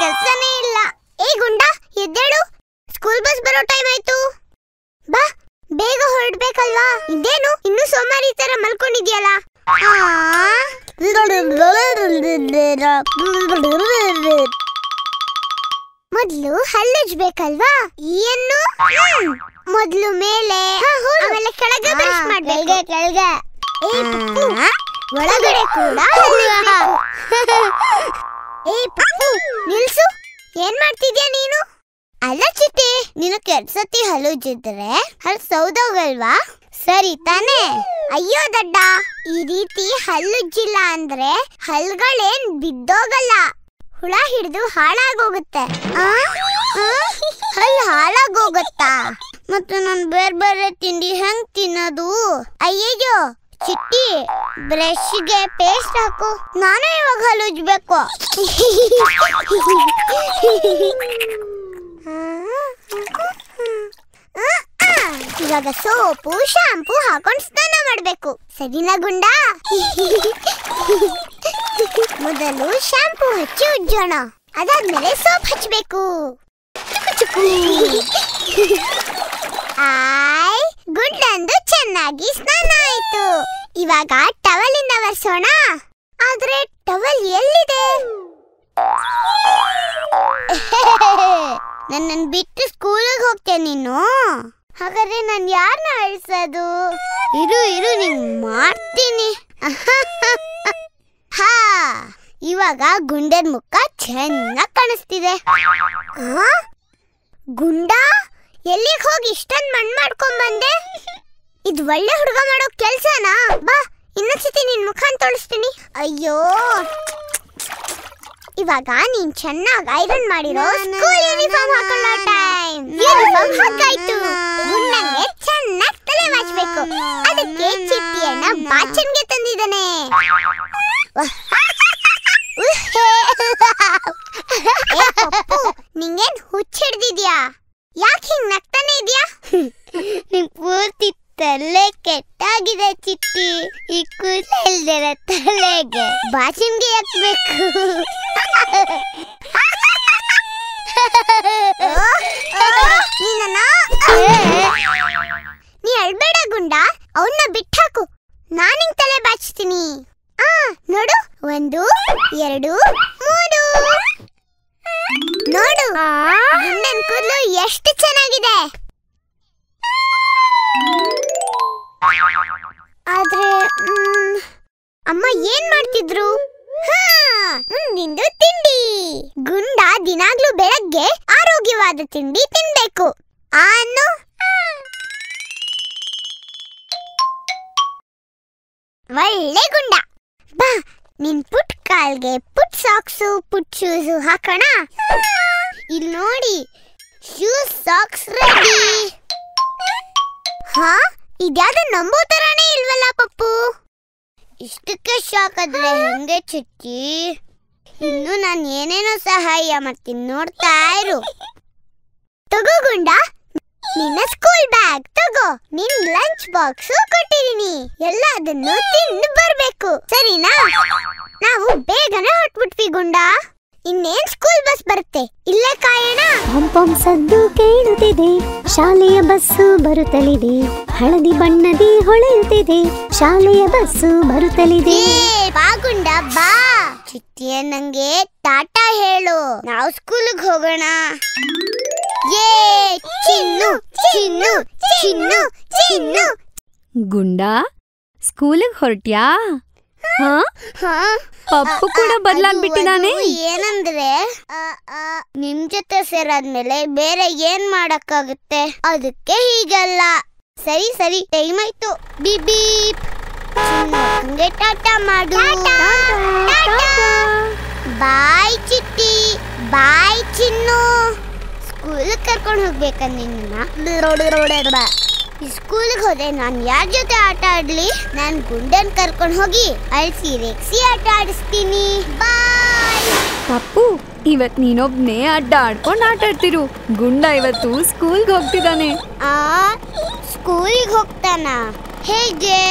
ಕೆಲಸನೇ ಇಲ್ಲ ಏ ಗುಂಡ ಎದ್ದೇಳು ಸ್ಕೂಲ್ ಬಸ್ ಬರೋ ಟೈಮ್ ಆಯ್ತು ಬಾ ಬೇಗ ಹೊರಡ್ಬೇಕಲ್ವಾ ಇದೇನು ಇನ್ನು ಸೋಮಾರಿ ತರ ಮಲ್ಕೊಂಡಿದ್ಯಲ್ಲ ಮೊದ್ಲು ಹಲ್ಲುಜ್ಬೇಕಲ್ವಾ ಏನು ಮೊದ್ಲು ಮೇಲೆ ಆಮೇಲೆ ಕೆಳಗೆ ಬ್ರಷ್ ಮಾಡ್ಬೇಕು ಕೆಳಗೆ ಒಳಗಡೆ ಕೂಡ ಏ ಪಾಪು ನಿಲ್ಸು ಏನ್ ಮಾಡ್ತಿದ್ಯಾ ನೀನು ಅಲ್ಲ ಚಿತ್ತೆ ನೀನು ಕೆಡ್ಸತಿ ಹಲುಜಿದ್ರೆ ಅಲ್ಲಿ ಸೌದೋಗಲ್ವಾ ಸರಿ ತಾನೆ ಅಯ್ಯೋ ದಡ್ಡ ಈ ರೀತಿ ಹಲ್ಲುಜ್ಜಿಲ್ಲ ಅಂದ್ರೆ ಹಲ್ಗಳೇನ್ ಬಿದ್ದೋಗಲ್ಲ ಹುಳ ಹಿಡಿದು ಹಾಳಾಗೋಗುತ್ತೆ ಹಲ್ ಹಾಳಾಗೋಗುತ್ತಾ ಮತ್ತು ನಾನು ಬೇರೆ ಬೇರೆ ತಿಂಡಿ ಹೆಂಗ್ ತಿನ್ನೋದು ಅಯ್ಯಯ್ಯೋ ಚಿಟ್ಟಿ ಬ್ರಷ್ಗೆ ಪೇಸ್ಟ್ ಹಾಕು ನಾನು ಇವಾಗ ಹಲುಜ್ಬೇಕು ಇವಾಗ ಸೋಪು ಶಾಂಪೂ ಹಾಕೊಂಡು ಸ್ನಾನ ಮಾಡಬೇಕು ಸರಿನಾ ಗುಂಡ ಮೊದಲು ಶಾಂಪೂ ಹಚ್ಚಿ ಉಜ್ಜೋಣ ಅದಾದ್ಮೇಲೆ ಸೋಪ್ ಹಚ್ಚಬೇಕು ಆಯ್ ಗುಡ್ಡಂದು ಚೆನ್ನಾಗಿ ಸ್ನಾನ ಆಯ್ತು ಇವಾಗ ಟವಲಿಂದ ಒರೆಸೋಣ ಆದ್ರೆ ಟವಲ್ ಎಲ್ಲಿದೆ ನನ್ನನ್ನು ಬಿಟ್ಟು ಸ್ಕೂಲಿಗೆ ಹೋಗ್ತೇನೆ ನೀನು ಹಾಗಾದ್ರೆ ನಾನು ಯಾರನ್ನ ಅಳಿಸೋದು ಇರು ಇರು ನಿಂಗೆ ಮಾಡ್ತೀನಿ ಹಾ ಇವಾಗ ಗುಂಡದ ಮುಖ ಚೆನ್ನಾಗಿ ಕಾಣಿಸ್ತಿದೆ ಗುಂಡಾ ಎಲ್ಲಿಗೆ ಹೋಗಿ ಇಷ್ಟೊಂದು ಮಣ್ಣು ಮಾಡ್ಕೊಂಡ್ ಬಂದೆ ಇದು ಒಳ್ಳೆ ಹುಡುಗ ಮಾಡೋ ಕೆಲ್ಸನಾ ಬಾ ಇನ್ನೊಂದ್ಸತಿ ನಿನ್ ಮುಖಾನ್ ತೋಳಿಸ್ತೀನಿ ಅಯ್ಯೋ ಇವಾಗ ನೀನ್ ಚೆನ್ನಾಗಿ ಐರನ್ ಮಾಡಿರೋ ಸ್ಕೂಲ್ ಯೂನಿಫಾರ್ಮ್ ಹಾಕೊಳ್ಳೋ ಟೈಮ್ ಯೂನಿಫಾರ್ಮ್ ಹಾಕಾಯ್ತು ಯಾಕೆ ಹಿಂಗ್ ನಗ್ತಾನೆ ಇದೆಯಾ ನಿಮ್ ಪೂರ್ತಿ ತಲೆ ಕೆಟ್ಟಾಗಿದೆ ಚಿಟ್ಟಿ ಈ ಕೂದಲ ತಲೆಗೆ ಬಾಚಿಮ್ಗೆ ಹಾಕ್ಬೇಕು ನೀ ಅಳ್ಬೇಡ ಗುಂಡ ಅವನ್ನ ಬಿಟ್ಟಾಕು ನಾನಿಂಗ್ ತಲೆ ಬಾಚ್ತೀನಿ ಆ ನೋಡು ಒಂದು ಎರಡು ಮೂರು ನೋಡು ನನ್ನ ಕೂದಲು ಎಷ್ಟು ಚೆನ್ನಾಗಿದೆ ಆದ್ರೆ ಅಮ್ಮ ಏನ್ ಮಾಡ್ತಿದ್ರು ನಿಂದು ತಿಂಡಿ ಗುಂಡ ದಿನಾಗ್ಲೂ ಬೆಳಗ್ಗೆ ಆರೋಗ್ಯವಾದ ತಿಂಡಿ ತಿನ್ಬೇಕು ಅನ್ನು ಒಳ್ಳೆ ಗುಂಡ ಬಾ ನಿನ್ ಪುಟ್ ಕಾಲ್ಗೆ ಸಾಕ್ಸು ಪುಟ್ ಶೂಸ್ ಹಾಕೋಣ ಇಲ್ಲಿ ನೋಡಿ ಶೂಸ್ ಸಾಕ್ಸ್ ರೆಡಿ ಹಾ ಇದ್ಯಾವ್ದು ನಂಬೋ ತರಾನೇ ಇಲ್ವಲ್ಲ ಪಪ್ಪು ಇಷ್ಟಕ್ಕೆ ಶಾಕ್ ಆದ್ರೆ ಹೆಂಗೆ ಚಿಟ್ಟಿ ಇನ್ನು ನಾನು ಏನೇನೋ ಸಹಾಯ ಮಾಡ್ತೀನಿ ನೋಡ್ತಾ ಇರು ತಗೋಗುಂಡ ನಿನ್ನ ಸ್ಕೂಲ್ ಬ್ಯಾಗ್ ಬಾಕ್ಸ್ ಕೊಟ್ಟಿದೀನಿ ಎಲ್ಲ ಅದನ್ನು ತಿಂದು ಬರ್ಬೇಕು ಸರಿನಾ ನಾವು ಬೇಗನೆ ಹೊಟ್ಬಿಟ್ವಿ ಗುಂಡಾ ಇನ್ನೇನ್ ಸ್ಕೂಲ್ ಬಸ್ ಬರುತ್ತೆ ಇಲ್ಲೇ ಕಾಯೋಣ ಪಂಪಂ ಸದ್ದು ಕೇಳುತ್ತಿದೆ ಶಾಲೆಯ ಬಸ್ಸು ಬರುತ್ತಲಿದೆ ಹಳದಿ ಬಣ್ಣದಿ ಹೊಳೆಯುತ್ತಿದೆ ಶಾಲೆಯ ಬಸ್ಸು ಬರುತ್ತಲಿದೆ ಬಾಗುಂಡ ಬಾ ಚಿತ್ತಿಯ ನಂಗೆ ಟಾಟಾ ಹೇಳು ನಾವು ಸ್ಕೂಲ್ಗೆ ಹೋಗೋಣ ಏ ಚಿನ್ನು ಚಿನ್ನು ಚಿನ್ನು ಚಿನ್ನು ಗುಂಡಾ ಸ್ಕೂಲಿಗೆ ಹೊರಟ್ಯಾ ಪಪ್ಪು ಕೂಡ ಬದಲಾಗ್ಬಿಟ್ಟಿದಾನೆ ಏನಂದ್ರೆ ನಿಮ್ ಜೊತೆ ಸೇರಾದ್ಮೇಲೆ ಬೇರೆ ಏನ್ ಮಾಡಕ್ಕಾಗುತ್ತೆ ಅದಕ್ಕೆ ಹೀಗಲ್ಲ ಸರಿ ಸರಿ ಟೈಮ್ ಆಯ್ತು ಬಿಬೀಪ್ ಹಂಗೆ ಟಾಟಾ ಮಾಡು ಬಾಯ್ ಚಿಟ್ಟಿ ಬಾಯ್ ಚಿನ್ನು ಸ್ಕೂಲ್ ಕರ್ಕೊಂಡು ಹೋಗ್ಬೇಕನ್ನ ಸ್ಕೂಲ್ ಹೋದ್ರೆ ನಾನು ಯಾರ ಜೊತೆ ಆಟ ಆಡ್ಲಿ ನಾನು ಗುಂಡನ್ ಕರ್ಕೊಂಡು ಹೋಗಿ ಅಳ್ಸಿ ರೆಕ್ಸಿ ಆಟ ಆಡಿಸ್ತೀನಿ ಬಾಯ್ ಪಪ್ಪು ಇವತ್ ನೀನೊಬ್ನೇ ಅಡ್ಡ ಆಡ್ಕೊಂಡು ಆಟ ಆಡ್ತಿರು ಗುಂಡ ಇವತ್ತು ಸ್ಕೂಲ್ಗೆ ಹೋಗ್ತಿದ್ದಾನೆ ಆ ಸ್ಕೂಲ್ಗೆ ಹೋಗ್ತಾನಾ ಹೇಗೆ